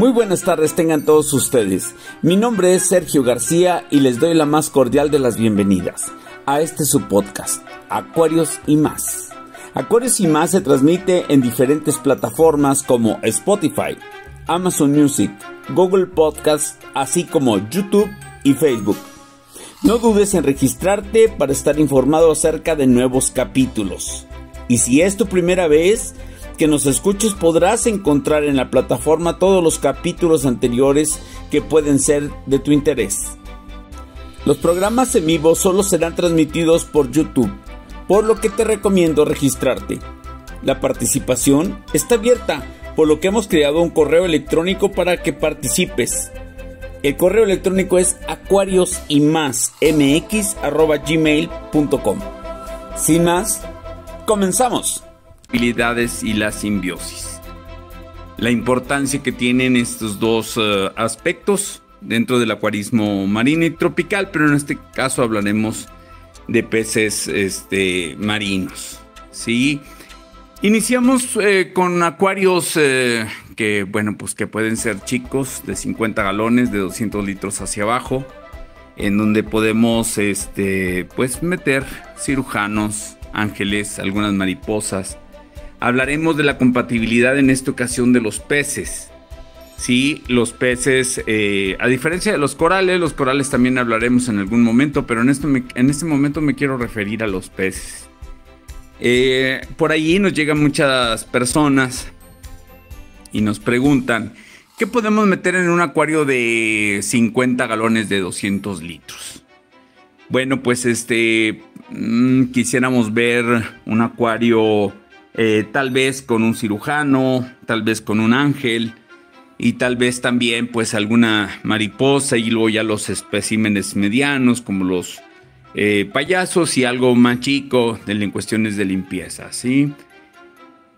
Muy buenas tardes tengan todos ustedes. Mi nombre es Sergio García y les doy la más cordial de las bienvenidas a este su podcast, Acuarios y más. Acuarios y más se transmite en diferentes plataformas como Spotify, Amazon Music, Google Podcast, así como YouTube y Facebook. No dudes en registrarte para estar informado acerca de nuevos capítulos. Y si es tu primera vez, que nos escuches podrás encontrar en la plataforma todos los capítulos anteriores que pueden ser de tu interés. Los programas en vivo solo serán transmitidos por YouTube, por lo que te recomiendo registrarte. La participación está abierta, por lo que hemos creado un correo electrónico para que participes. El correo electrónico es acuarios y más Sin más, comenzamos habilidades y la simbiosis. La importancia que tienen estos dos eh, aspectos dentro del acuarismo marino y tropical, pero en este caso hablaremos de peces este, marinos. ¿sí? Iniciamos eh, con acuarios eh, que, bueno, pues que pueden ser chicos, de 50 galones, de 200 litros hacia abajo, en donde podemos este, pues meter cirujanos, ángeles, algunas mariposas, hablaremos de la compatibilidad en esta ocasión de los peces. Sí, los peces, eh, a diferencia de los corales, los corales también hablaremos en algún momento, pero en, en este momento me quiero referir a los peces. Eh, por allí nos llegan muchas personas y nos preguntan, ¿qué podemos meter en un acuario de 50 galones de 200 litros? Bueno, pues este, mm, quisiéramos ver un acuario eh, tal vez con un cirujano, tal vez con un ángel y tal vez también pues alguna mariposa y luego ya los especímenes medianos como los eh, payasos y algo más chico en cuestiones de limpieza, ¿sí?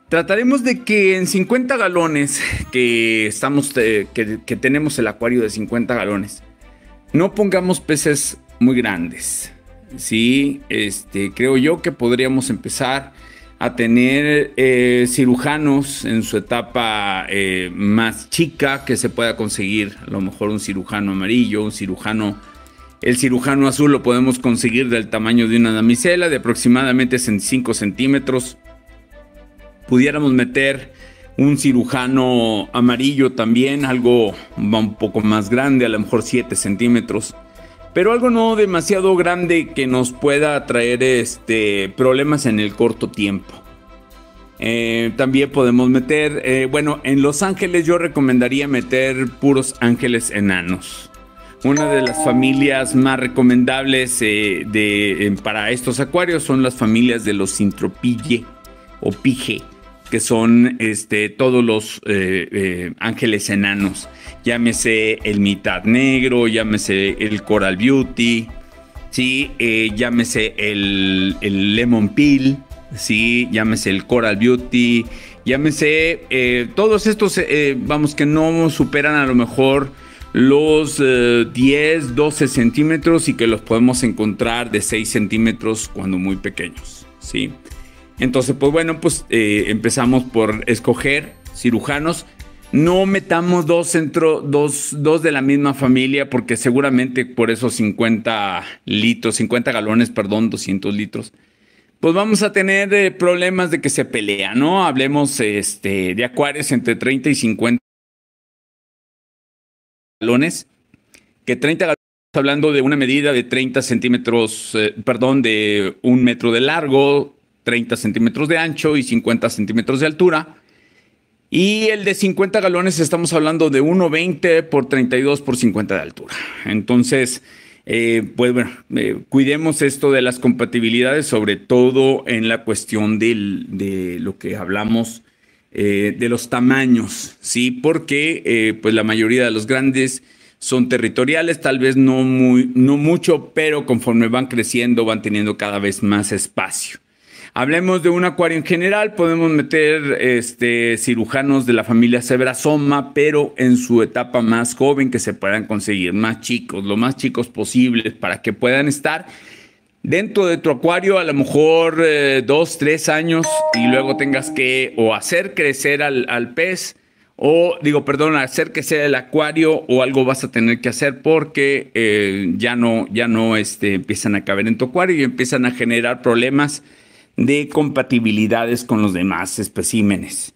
Trataremos de que en 50 galones que, estamos, eh, que, tenemos el acuario de 50 galones, no pongamos peces muy grandes. Sí, este, creo yo que podríamos empezar a tener eh, cirujanos en su etapa eh, más chica que se pueda conseguir. A lo mejor un cirujano amarillo, un cirujano... El cirujano azul lo podemos conseguir del tamaño de una damisela de aproximadamente 5 centímetros. Pudiéramos meter un cirujano amarillo también, algo un poco más grande, a lo mejor 7 centímetros pero algo no demasiado grande que nos pueda traer este, problemas en el corto tiempo. Eh, también podemos meter, eh, bueno, en Los Ángeles yo recomendaría meter puros ángeles enanos. Una de las familias más recomendables eh, de, para estos acuarios son las familias de los Sintropille o Pige que son este, todos los eh, eh, ángeles enanos. Llámese el mitad negro, llámese el Coral Beauty, ¿sí? Eh, llámese el, Lemon Peel, ¿sí? llámese el Coral Beauty, llámese todos estos, vamos, que no superan a lo mejor los 10, 12 centímetros y que los podemos encontrar de 6 centímetros cuando muy pequeños, ¿sí? Entonces, pues bueno, pues eh, empezamos por escoger cirujanos. No metamos dos, centro, dos, dos de la misma familia, porque seguramente por esos 50 litros, 50 galones, perdón, 200 litros, pues vamos a tener eh, problemas de que se pelea, ¿no? Hablemos este, de acuarios entre 30 y 50 galones, que 30 galones, hablando de una medida de 30 centímetros, eh, perdón, de un metro de largo, 30 centímetros de ancho y 50 centímetros de altura. Y el de 50 galones estamos hablando de 1,20 por 32 por 50 de altura. Entonces, eh, pues bueno, eh, cuidemos esto de las compatibilidades, sobre todo en la cuestión de lo que hablamos eh, de los tamaños, ¿sí? Porque pues la mayoría de los grandes son territoriales, tal vez no, muy, no mucho, pero conforme van creciendo van teniendo cada vez más espacio. Hablemos de un acuario en general, podemos meter este, cirujanos de la familia Soma, pero en su etapa más joven que se puedan conseguir, más chicos, lo más chicos posibles para que puedan estar dentro de tu acuario a lo mejor eh, dos, tres años y luego tengas que o hacer crecer al, pez o digo, perdón, hacer que sea el acuario o algo vas a tener que hacer porque eh, ya no, ya no este, empiezan a caber en tu acuario y empiezan a generar problemas de compatibilidades con los demás especímenes.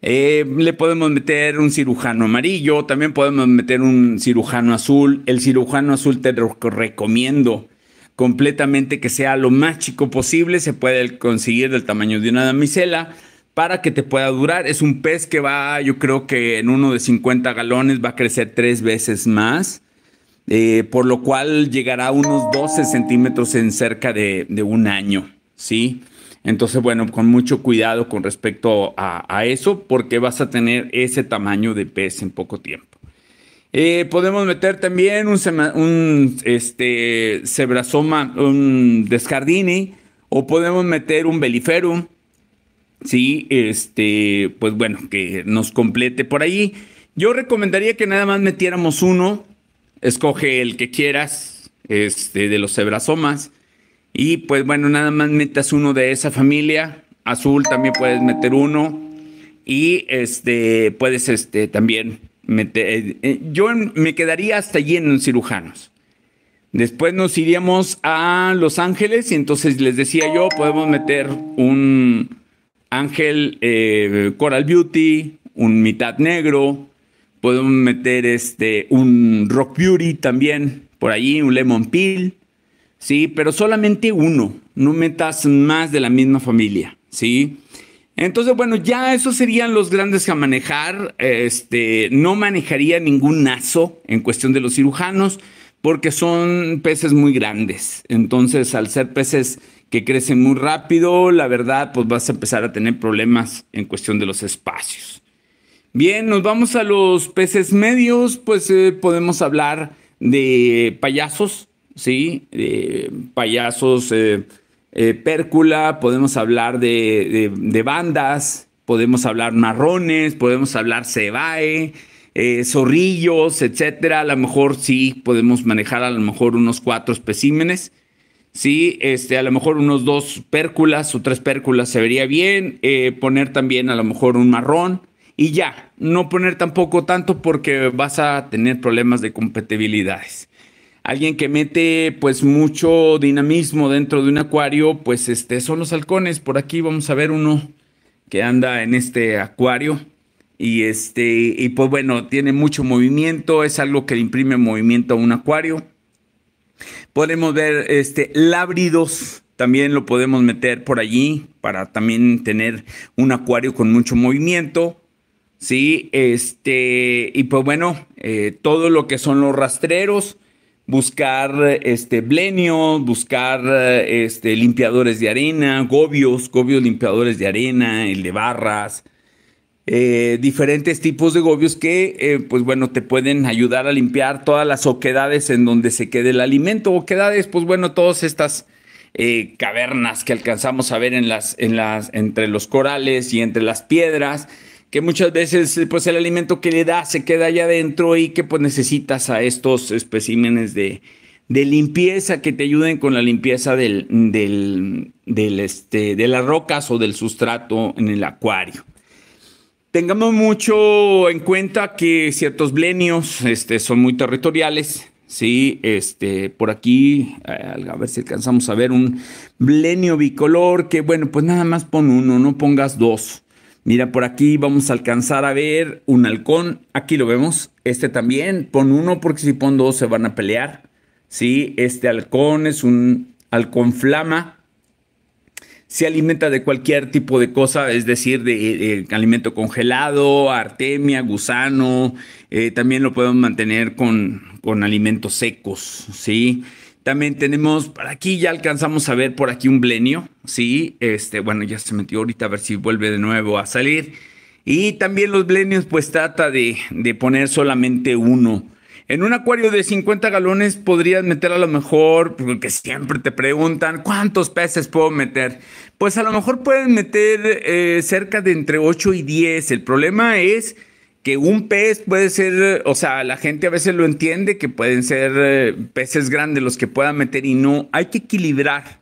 Eh, le podemos meter un cirujano amarillo, también podemos meter un cirujano azul. El cirujano azul te recomiendo completamente que sea lo más chico posible, se puede conseguir del tamaño de una damisela para que te pueda durar. Es un pez que va, yo creo que en uno de 50 galones va a crecer tres veces más, eh, por lo cual llegará a unos 12 centímetros en cerca de un año. ¿sí? Entonces, bueno, con mucho cuidado con respecto a, eso, porque vas a tener ese tamaño de pez en poco tiempo. Eh, podemos meter también un, este, cebrasoma, un descardini, o podemos meter un beliferum, ¿sí? Este, pues bueno, que nos complete por ahí. Yo recomendaría que nada más metiéramos uno, escoge el que quieras, este, de los cebrasomas. Y pues bueno, nada más metas uno de esa familia. Azul también puedes meter uno. Y este, puedes este, también meter. Eh, eh, yo me quedaría hasta allí en cirujanos. Después nos iríamos a Los Ángeles y entonces les decía yo, podemos meter un ángel eh, Coral Beauty, un mitad negro, podemos meter este, un Rock Beauty también, por allí, un Lemon Peel, ¿sí? Pero solamente uno, no metas más de la misma familia, ¿sí? Entonces, bueno, ya esos serían los grandes a manejar. Este, no manejaría ningún nazo en cuestión de los cirujanos, porque son peces muy grandes. Entonces, al ser peces que crecen muy rápido, la verdad, pues vas a empezar a tener problemas en cuestión de los espacios. Bien, nos vamos a los peces medios, pues eh, podemos hablar de payasos, ¿sí? Eh, payasos, eh, eh, pércula, podemos hablar de, bandas, podemos hablar marrones, podemos hablar cebae, zorrillos, etcétera. A lo mejor sí podemos manejar a lo mejor unos cuatro especímenes. Sí, este, a lo mejor unos dos pérculas o tres pérculas se vería bien. poner también a lo mejor un marrón y ya, no poner tampoco tanto porque vas a tener problemas de compatibilidades alguien que mete pues mucho dinamismo dentro de un acuario, pues este son los halcones. Por aquí vamos a ver uno que anda en este acuario. Y este, y pues bueno, tiene mucho movimiento, es algo que le imprime movimiento a un acuario. Podemos ver este lábridos, también lo podemos meter por allí para también tener un acuario con mucho movimiento. Sí, este, y pues bueno, eh, todo lo que son los rastreros, buscar este, blenio, buscar este, limpiadores de arena, gobios, gobios limpiadores de arena, el de barras, eh, diferentes tipos de gobios que, eh, pues bueno, te pueden ayudar a limpiar todas las oquedades en donde se quede el alimento. Oquedades, pues bueno, todas estas eh, cavernas que alcanzamos a ver en las, en las, entre los corales y entre las piedras que muchas veces eh, pues el alimento que le da se queda allá adentro y que pues necesitas a estos especímenes de, limpieza que te ayuden con la limpieza del, este, de las rocas o del sustrato en el acuario. Tengamos mucho en cuenta que ciertos blenios este, son muy territoriales. Sí, este, por aquí, eh, a ver si alcanzamos a ver un blenio bicolor, que bueno, pues nada más pon uno, no pongas dos. Mira, por aquí vamos a alcanzar a ver un halcón. Aquí lo vemos. Este también. Pon uno porque si pon dos se van a pelear. Sí, este halcón es un halcón flama se alimenta de cualquier tipo de cosa, es decir, de, eh, eh, alimento congelado, artemia, gusano, eh, también lo podemos mantener con, con alimentos secos, ¿sí? También tenemos, para aquí ya alcanzamos a ver por aquí un blenio, ¿sí? Este, bueno, ya se metió ahorita a ver si vuelve de nuevo a salir. Y también los blenios, pues trata de, poner solamente uno. En un acuario de 50 galones podrías meter a lo mejor, porque siempre te preguntan, ¿cuántos peces puedo meter? Pues a lo mejor pueden meter eh, cerca de entre 8 y 10. El problema es que un pez puede ser, o sea, la gente a veces lo entiende, que pueden ser eh, peces grandes los que puedan meter y no, hay que equilibrar.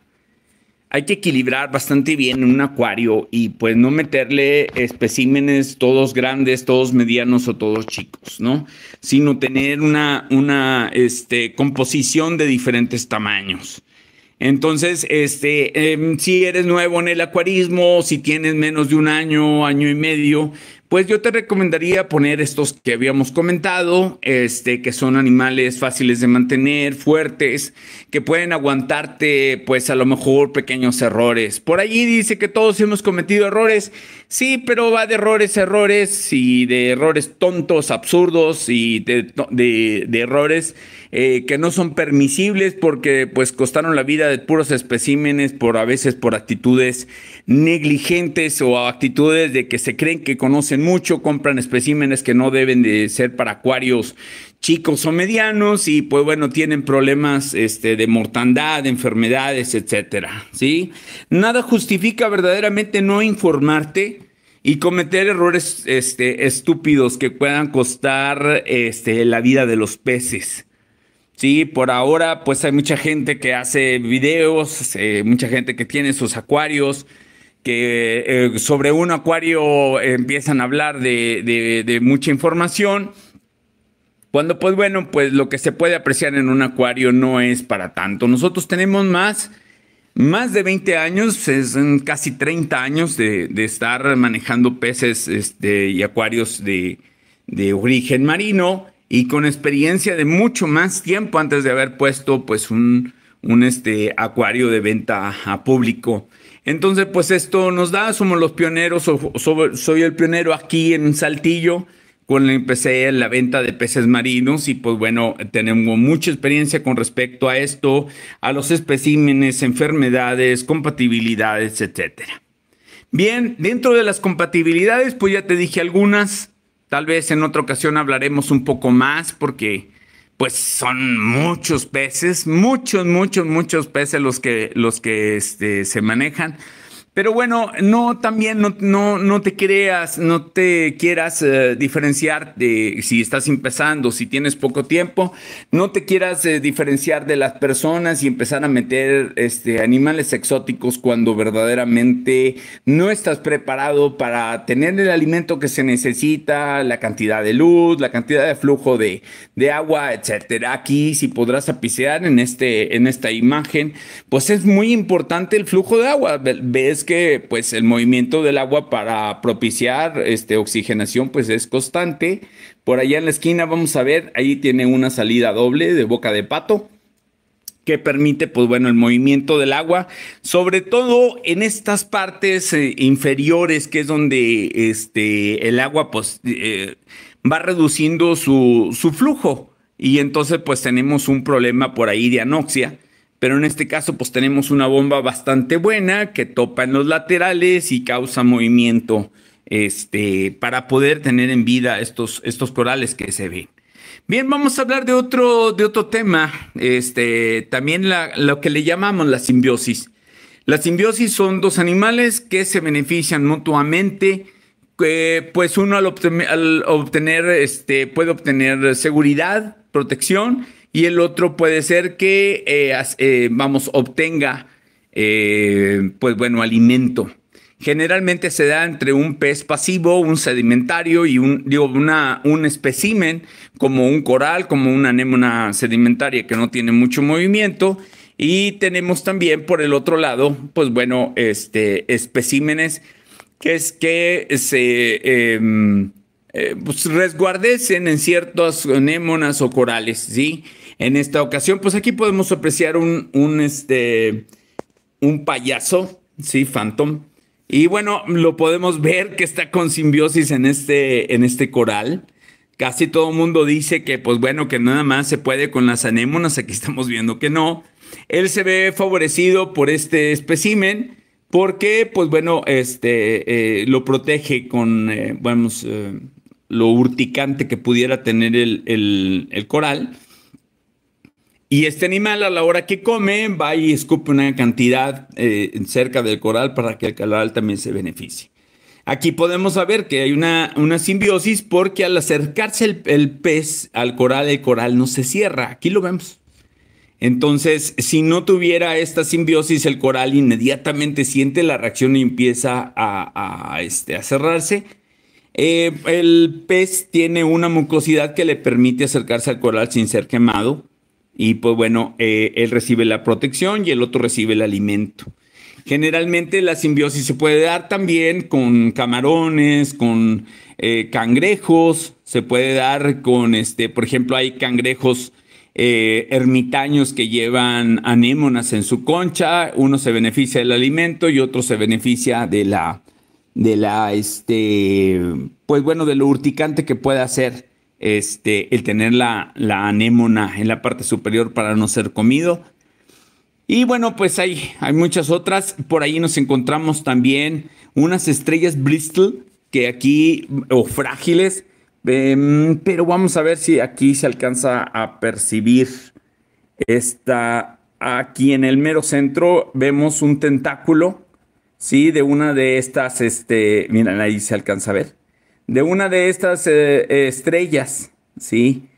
Hay que equilibrar bastante bien un acuario y pues no meterle especímenes todos grandes, todos medianos o todos chicos, ¿no? Sino tener una, una este, composición de diferentes tamaños. Entonces, este, em, si eres nuevo en el acuarismo, si tienes menos de un año, año y medio, pues yo te recomendaría poner estos que habíamos comentado, este, que son animales fáciles de mantener, fuertes, que pueden aguantarte, pues a lo mejor pequeños errores. Por allí dice que todos hemos cometido errores, sí, pero va de errores, errores y de errores tontos, absurdos y de, errores eh, que no son permisibles porque pues costaron la vida de puros especímenes por a veces por actitudes negligentes o actitudes de que se creen que conocen mucho, compran especímenes que no deben de ser para acuarios chicos o medianos y pues bueno, tienen problemas este, de mortandad, enfermedades, etcétera, ¿sí? Nada justifica verdaderamente no informarte y cometer errores este, estúpidos que puedan costar este, la vida de los peces. Sí, por ahora pues hay mucha gente que hace videos, eh, mucha gente que tiene sus acuarios, que eh, sobre un acuario empiezan a hablar de, mucha información. Cuando, pues bueno, pues lo que se puede apreciar en un acuario no es para tanto. Nosotros tenemos más, más de 20 años, es casi 30 años de, estar manejando peces este, y acuarios de, origen marino y con experiencia de mucho más tiempo antes de haber puesto pues un, un este, acuario de venta a público. Entonces, pues esto nos da, somos los pioneros, soy el pionero aquí en Saltillo, cuando empecé la venta de peces marinos y pues bueno, tenemos mucha experiencia con respecto a esto, a los especímenes, enfermedades, compatibilidades, etcétera. Bien, dentro de las compatibilidades, pues ya te dije algunas, tal vez en otra ocasión hablaremos un poco más porque pues son muchos peces, muchos, muchos, muchos peces los que, los que este, se manejan. Pero bueno, no también no, no, te creas, no te quieras eh, diferenciar de si estás empezando, si tienes poco tiempo, no te quieras eh, diferenciar de las personas y empezar a meter este, animales exóticos cuando verdaderamente no estás preparado para tener el alimento que se necesita, la cantidad de luz, la cantidad de flujo de, agua, etcétera. Aquí si podrás apicear en este en esta imagen, pues es muy importante el flujo de agua. Ves que pues el movimiento del agua para propiciar este, oxigenación pues es constante. Por allá en la esquina vamos a ver, ahí tiene una salida doble de boca de pato que permite, pues bueno, el movimiento del agua, sobre todo en estas partes eh, inferiores, que es donde este, el agua pues, eh, va reduciendo su, su, flujo. Y entonces, pues tenemos un problema por ahí de anoxia, pero en este caso, pues tenemos una bomba bastante buena que topa en los laterales y causa movimiento este, para poder tener en vida estos, estos corales que se ven. Bien, vamos a hablar de otro, de otro tema, este, también lo que le llamamos la simbiosis. La simbiosis son dos animales que se benefician mutuamente, pues uno al, al obtener, este, puede obtener seguridad, protección y el otro puede ser que, eh, eh, vamos, obtenga, eh, pues bueno, alimento. Generalmente se da entre un pez pasivo, un sedimentario y un, digo, una, un espécimen como un coral, como una anémona sedimentaria que no tiene mucho movimiento. Y tenemos también por el otro lado, pues bueno, este, especímenes que es que se... Em, pues resguardecen en ciertas anémonas o corales, ¿sí? en esta ocasión. Pues aquí podemos apreciar un, este, un payaso, sí, Phantom. Y bueno, lo podemos ver que está con simbiosis en este, en este coral. Casi todo el mundo dice que, pues bueno, que nada más se puede con las anémonas. Aquí estamos viendo que no. Él se ve favorecido por este espécimen porque, pues bueno, este, eh, lo protege con, eh, vamos, eh, lo urticante que pudiera tener el, el, el coral. Y este animal a la hora que come va y escupe una cantidad eh, cerca del coral para que el coral también se beneficie. Aquí podemos saber que hay una, simbiosis porque al acercarse el, pez al coral, el coral no se cierra. Aquí lo vemos. Entonces, si no tuviera esta simbiosis, el coral inmediatamente siente la reacción y empieza a, este, a cerrarse. Eh, el pez tiene una mucosidad que le permite acercarse al coral sin ser quemado y pues bueno, eh, él recibe la protección y el otro recibe el alimento. Generalmente la simbiosis se puede dar también con camarones, con eh, cangrejos, se puede dar con, este, por ejemplo, hay cangrejos eh, ermitaños que llevan anémonas en su concha, uno se beneficia del alimento y otro se beneficia de la, de la, este, pues bueno, de lo urticante que pueda hacer este, el tener la, anémona en la parte superior para no ser comido. Y bueno, pues hay, hay muchas otras. Por ahí nos encontramos también unas estrellas Bristol que aquí, o frágiles, em, pero vamos a ver si aquí se alcanza a percibir esta. Aquí en el mero centro vemos un tentáculo, ¿sí? De una de estas, este, miren, ahí se alcanza a ver de una de estas eh, estrellas, ¿sí?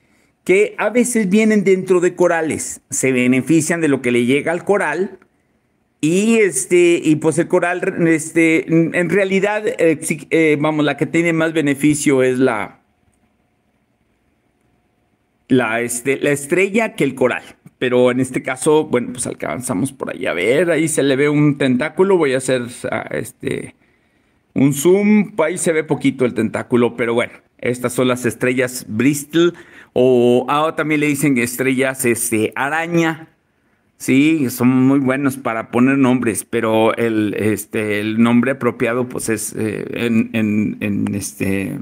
Que a veces vienen dentro de corales, se benefician de lo que le llega al coral y este y pues el coral este en realidad eh, eh, vamos la que tiene más beneficio es la la, este, la estrella que el coral. Pero en este caso, bueno, pues alcanzamos por ahí a ver, ahí se le ve un tentáculo, voy a hacer ah, este un zoom, ahí se ve poquito el tentáculo, pero bueno, estas son las estrellas Bristol o ahora también le dicen estrellas este, araña. Sí, son muy buenos para poner nombres, pero el, este, el nombre apropiado pues es eh, en, en, este,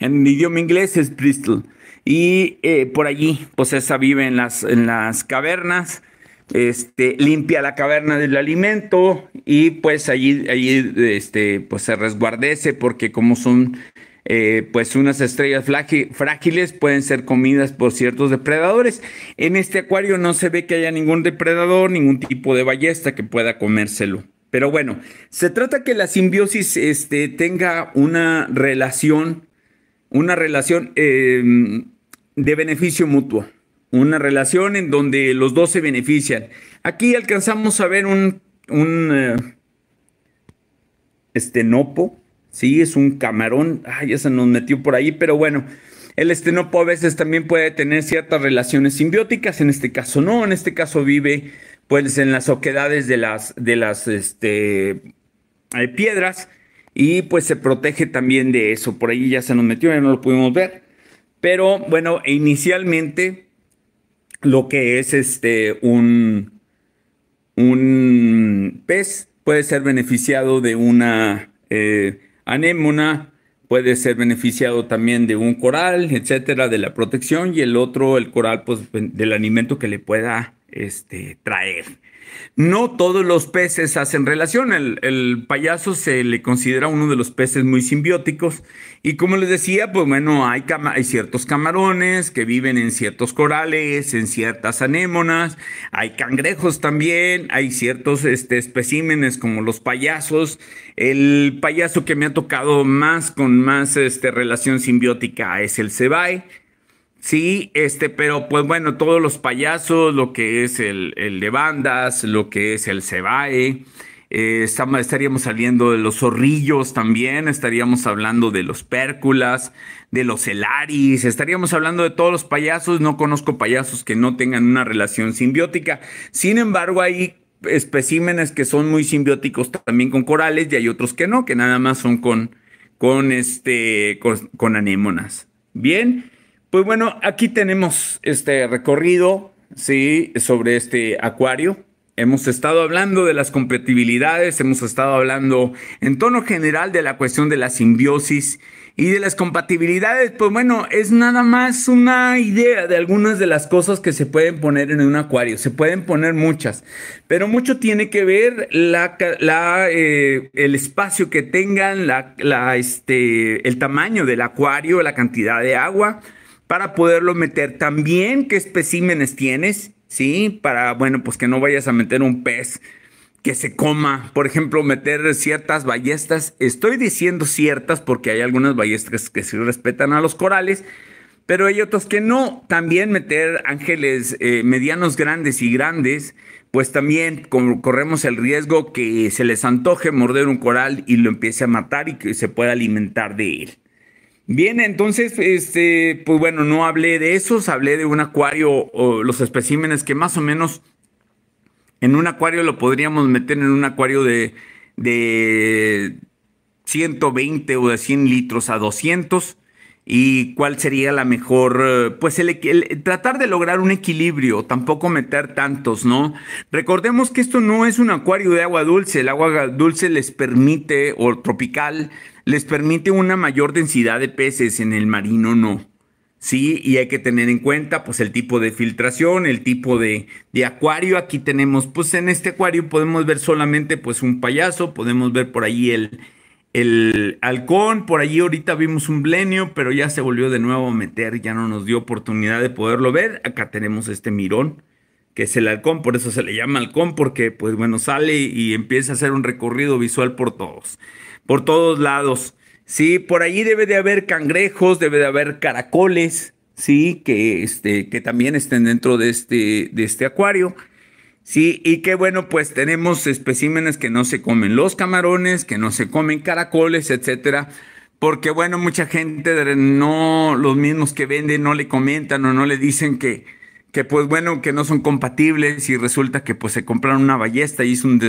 idioma inglés es Bristol. Y eh, por allí, pues esa vive en las, en las cavernas este, limpia la caverna del alimento y pues allí, allí este, pues se resguardece porque como son eh, pues unas estrellas frágiles pueden ser comidas por ciertos depredadores. En este acuario no se ve que haya ningún depredador, ningún tipo de ballesta que pueda comérselo. Pero bueno, se trata que la simbiosis este, tenga una relación, una relación em, de beneficio mutuo una relación en donde los dos se benefician. Aquí alcanzamos a ver un, eh, estenopo, sí, es un camarón, ay, ya se nos metió por ahí, pero bueno, el estenopo a veces también puede tener ciertas relaciones simbióticas, en este caso no, en este caso vive pues en las oquedades de las, de las este, eh, piedras y pues se protege también de eso, por ahí ya se nos metió, ya no lo pudimos ver, pero bueno, inicialmente lo que es este un, un pez puede ser beneficiado de una eh, anémona, puede ser beneficiado también de un coral, etcétera, de la protección y el otro, el coral, pues del alimento que le pueda este, traer. No todos los peces hacen relación. El, payaso se le considera uno de los peces muy simbióticos. Y como les decía, pues bueno, hay, ciertos camarones que viven en ciertos corales, en ciertas anémonas, hay cangrejos también, hay ciertos este, especímenes como los payasos. El payaso que me ha tocado más con más este, relación simbiótica es el cebai Sí, este, pero pues bueno, todos los payasos, lo que es el, el de bandas, lo que es el Cebae, eh, estaríamos saliendo de los zorrillos también, estaríamos hablando de los pérculas, de los elaris, estaríamos hablando de todos los payasos, no conozco payasos que no tengan una relación simbiótica. Sin embargo, hay especímenes que son muy simbióticos también con corales y hay otros que no, que nada más son con, con, este, con anémonas. Bien. Pues bueno, aquí tenemos este recorrido, sí, sobre este acuario. Hemos estado hablando de las compatibilidades, hemos estado hablando en tono general de la cuestión de la simbiosis y de las compatibilidades. Pues bueno, es nada más una idea de algunas de las cosas que se pueden poner en un acuario. Se pueden poner muchas, pero mucho tiene que ver eh, el espacio que tengan, este, el tamaño del acuario, la cantidad de agua para poderlo meter. También qué especímenes tienes, ¿sí? Para, bueno, pues que no vayas a meter un pez que se coma, por ejemplo, meter ciertas ballestas. Estoy diciendo ciertas porque hay algunas ballestas que sí respetan a los corales, pero hay otras que no. También meter ángeles eh, medianos grandes y grandes, pues también corremos el riesgo que se les antoje morder un coral y lo empiece a matar y que se pueda alimentar de él. Bien, entonces, este, pues bueno, no hablé de esos, hablé de un acuario o los especímenes que más o menos en un acuario lo podríamos meter en un acuario de, de 120 o de 100 litros a 200 y cuál sería la mejor, eh, pues tratar de lograr un equilibrio, tampoco meter tantos, ¿no? Recordemos que esto no es un acuario de agua dulce, el agua dulce les permite, o tropical, les permite una mayor densidad de peces, en el marino no. Sí, y hay que tener en cuenta pues el tipo de filtración, el tipo de, acuario. Aquí tenemos, pues en este acuario podemos ver solamente pues un payaso, podemos ver por ahí el, el halcón, por allí ahorita vimos un blenio, pero ya se volvió de nuevo a meter, ya no nos dio oportunidad de poderlo ver. Acá tenemos este mirón, que es el halcón, por eso se le llama halcón, porque pues bueno, sale y empieza a hacer un recorrido visual por todos por todos lados. Sí, por allí debe de haber cangrejos, debe de haber caracoles, sí, que, este, que también estén dentro de este, de este acuario. Sí, y que bueno, pues tenemos especímenes que no se comen los camarones, que no se comen caracoles, etcétera. Porque bueno, mucha gente no, los mismos que venden no le comentan o no le dicen que, que pues bueno, que no son compatibles y resulta que pues se compraron una ballesta y hizo un,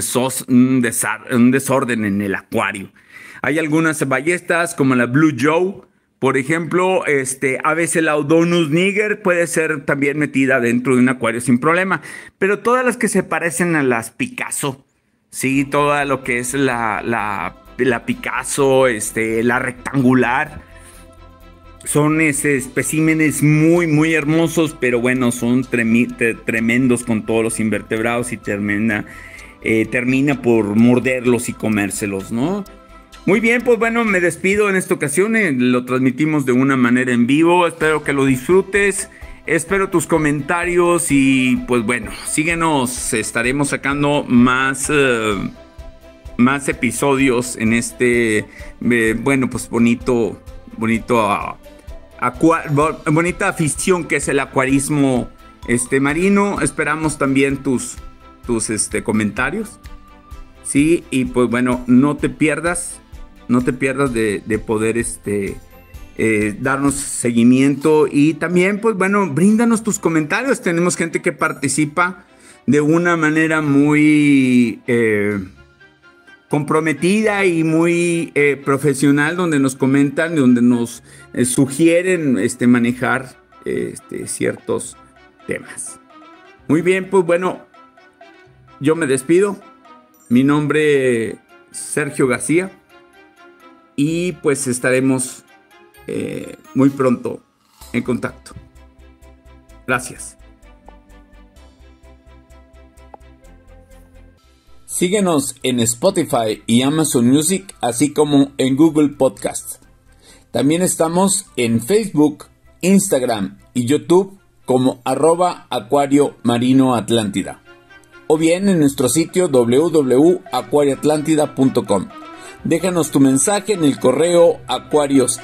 un desorden en el acuario. Hay algunas ballestas como la Blue Joe, por ejemplo, este, a veces la Odonus niger puede ser también metida dentro de un acuario sin problema, pero todas las que se parecen a las Picasso, sí, toda lo que es la, la, Picasso, este, la rectangular, son ese, especímenes muy, muy hermosos, pero bueno, son tremendos con todos los invertebrados y termina, eh, termina por morderlos y comérselos, ¿no? Muy bien, pues bueno, me despido en esta ocasión. Eh, lo transmitimos de una manera en vivo. Espero que lo disfrutes. Espero tus comentarios y pues bueno, síguenos. Estaremos sacando más, eh, más episodios en este, eh, bueno, pues bonito, bonito, ah, bonita afición que es el acuarismo este, marino. Esperamos también tus, tus este, comentarios. Sí, y pues bueno, no te pierdas no te pierdas de, poder este, eh, darnos seguimiento y también, pues bueno, bríndanos tus comentarios. Tenemos gente que participa de una manera muy eh, comprometida y muy eh, profesional, donde nos comentan, donde nos sugieren este, manejar este, ciertos temas. Muy bien, pues bueno, yo me despido. Mi nombre es Sergio García y pues estaremos eh, muy pronto en contacto. Gracias. Síguenos en Spotify y Amazon Music, así como en Google Podcast. También estamos en Facebook, Instagram y YouTube como arroba Acuario Marino Atlántida. O bien en nuestro sitio www.acuariatlantida.com Déjanos tu mensaje en el correo acuarios